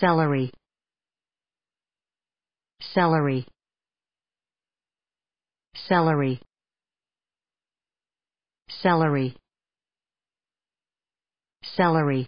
celery celery celery celery celery